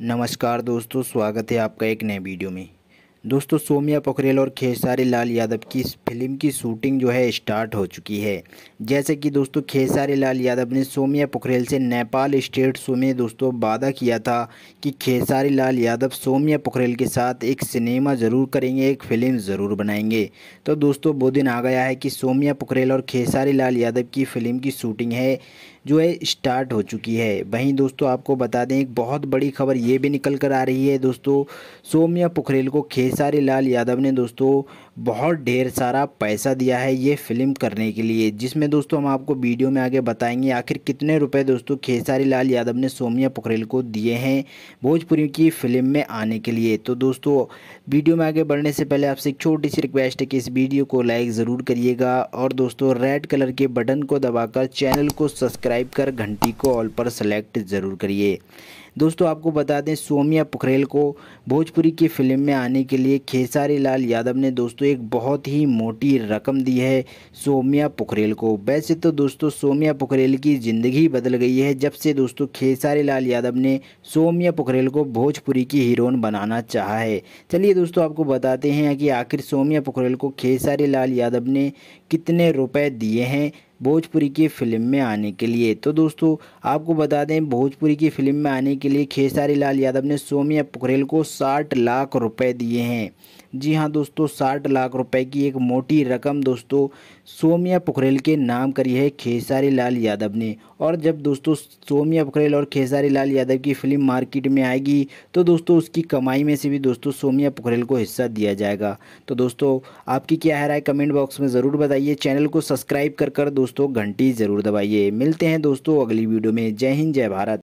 नमस्कार दोस्तों स्वागत है आपका एक नए वीडियो में दोस्तों सोमिया पोखरेल और खेसारी लाल यादव की इस फिल्म की शूटिंग जो है स्टार्ट हो चुकी है जैसे कि दोस्तों खेसारी लाल यादव ने सोमिया पोखरेल से नेपाल स्टेट शो में दोस्तों वादा किया था कि खेसारी लाल यादव सोमिया पोखरेल के साथ एक सिनेमा ज़रूर करेंगे एक फ़िल्म ज़रूर बनाएंगे तो दोस्तों वो दिन आ गया है कि सोमिया पोखरेल और खेसारी लाल यादव की फ़िल्म की शूटिंग है जो है स्टार्ट हो चुकी है वहीं दोस्तों आपको बता दें एक बहुत बड़ी खबर ये भी निकल कर आ रही है दोस्तों सोमिया पोखरेल को खेस खेसारी लाल यादव ने दोस्तों बहुत ढेर सारा पैसा दिया है ये फिल्म करने के लिए जिसमें दोस्तों हम आपको वीडियो में आगे बताएंगे आखिर कितने रुपए दोस्तों खेसारी लाल यादव ने सोमिया पोखरेल को दिए हैं भोजपुरी की फिल्म में आने के लिए तो दोस्तों वीडियो में आगे बढ़ने से पहले आपसे एक छोटी सी रिक्वेस्ट है कि इस वीडियो को लाइक ज़रूर करिएगा और दोस्तों रेड कलर के बटन को दबाकर चैनल को सब्सक्राइब कर घंटी को ऑल पर सेलेक्ट ज़रूर करिए दोस्तों आपको बता दें सोमिया पुखरेल को भोजपुरी की फिल्म में आने के लिए खेसारी लाल यादव ने दोस्तों एक बहुत ही मोटी रकम दी है सोमिया पुखरेल को वैसे तो दोस्तों सोमिया पुखरेल की ज़िंदगी बदल गई है जब से दोस्तों खेसारी लाल यादव ने सोमिया पुखरेल को भोजपुरी की हीरोइन बनाना चाहा है चलिए दोस्तों आपको बताते हैं कि आखिर सोमिया पुखरेल को खेसारी लाल यादव ने कितने रुपए दिए हैं भोजपुरी की फ़िल्म में आने के लिए तो दोस्तों आपको बता दें भोजपुरी की फ़िल्म में आने के लिए खेसारी लाल यादव ने सोमिया पोखरेल को साठ लाख रुपए दिए हैं जी हाँ दोस्तों साठ लाख रुपए की एक मोटी रकम दोस्तों सोमिया पोखरेल के नाम करी है खेसारी लाल यादव ने और जब दोस्तों सोमिया पोखरेल और खेसारी लाल यादव की फिल्म मार्केट में आएगी तो दोस्तों उसकी कमाई में से भी दोस्तों सोमिया पोखरेल को हिस्सा दिया जाएगा तो दोस्तों आपकी क्या है राय कमेंट बॉक्स में ज़रूर बताइए चैनल को सब्सक्राइब कर कर दोस्तों दोस्तों घंटी ज़रूर दबाइए मिलते हैं दोस्तों अगली वीडियो में जय हिंद जय भारत